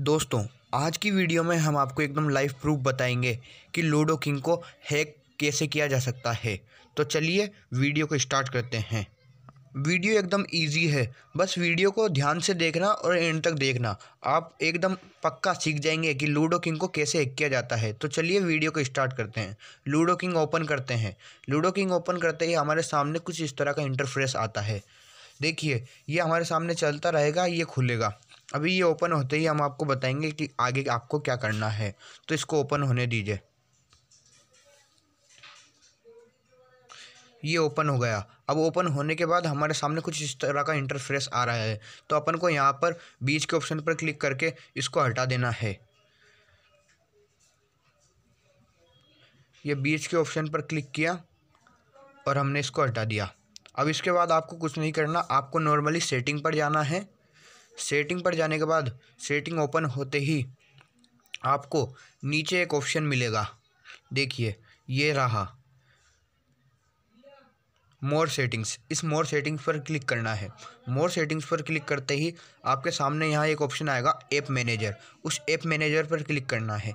दोस्तों आज की वीडियो में हम आपको एकदम लाइव प्रूफ बताएंगे कि लूडो किंग को हैक कैसे किया जा सकता है तो चलिए वीडियो को स्टार्ट करते हैं वीडियो एकदम इजी है बस वीडियो को ध्यान से देखना और एंड तक देखना आप एकदम पक्का सीख जाएंगे कि लूडो किंग को कैसे हैक किया जाता है तो चलिए वीडियो को स्टार्ट करते हैं लूडो किंग ओपन करते हैं लूडो किंग ओपन करते ही हमारे सामने कुछ इस तरह का इंटरफ्रेस आता है देखिए ये हमारे सामने चलता रहेगा ये खुलेगा अभी ये ओपन होते ही हम आपको बताएंगे कि आगे आपको क्या करना है तो इसको ओपन होने दीजिए ये ओपन हो गया अब ओपन होने के बाद हमारे सामने कुछ इस तरह का इंटरफेस आ रहा है तो अपन को यहाँ पर बीच के ऑप्शन पर क्लिक करके इसको हटा देना है ये बीच के ऑप्शन पर क्लिक किया और हमने इसको हटा दिया अब इसके बाद आपको कुछ नहीं करना आपको नॉर्मली सेटिंग पर जाना है सेटिंग पर जाने के बाद सेटिंग ओपन होते ही आपको नीचे एक ऑप्शन मिलेगा देखिए ये रहा मोर सेटिंग्स इस मोर सेटिंग्स पर क्लिक करना है मोर सेटिंग्स पर क्लिक करते ही आपके सामने यहाँ एक ऑप्शन आएगा ऐप मैनेजर उस ऐप मैनेजर पर क्लिक करना है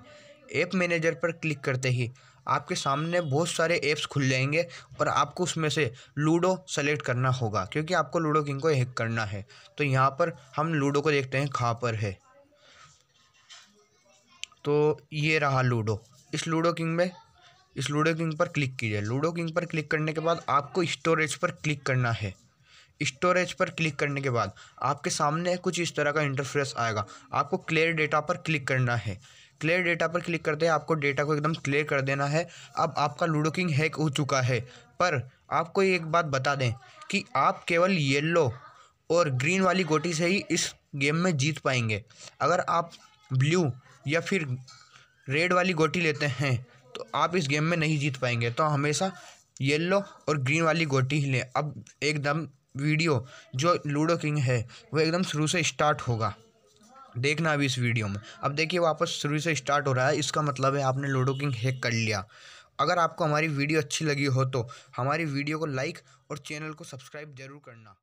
ऐप मैनेजर पर क्लिक करते ही आपके सामने बहुत सारे ऐप्स खुल जाएंगे और आपको उसमें से लूडो सेलेक्ट करना होगा क्योंकि आपको लूडो किंग को हैक करना है तो यहाँ पर हम लूडो को देखते हैं कहाँ पर है तो ये रहा लूडो इस लूडो किंग में इस लूडो किंग पर क्लिक कीजिए लूडो किंग पर क्लिक करने के बाद आपको स्टोरेज पर क्लिक करना है स्टोरेज पर क्लिक करने के बाद आपके सामने कुछ इस तरह का इंटरफेस आएगा आपको क्लियर डेटा पर क्लिक करना है क्लियर डेटा पर क्लिक करते हैं आपको डेटा को एकदम क्लियर कर देना है अब आपका लूडो किंग हैक हो चुका है पर आपको एक बात बता दें कि आप केवल येल्लो और ग्रीन वाली गोटी से ही इस गेम में जीत पाएंगे अगर आप ब्लू या फिर रेड वाली गोटी लेते हैं तो आप इस गेम में नहीं जीत पाएंगे तो हमेशा येलो और ग्रीन वाली गोटी ही लें अब एकदम वीडियो जो लूडो किंग है वो एकदम शुरू से स्टार्ट होगा देखना अभी इस वीडियो में अब देखिए वापस शुरू से स्टार्ट हो रहा है इसका मतलब है आपने लूडो किंग हैक कर लिया अगर आपको हमारी वीडियो अच्छी लगी हो तो हमारी वीडियो को लाइक और चैनल को सब्सक्राइब जरूर करना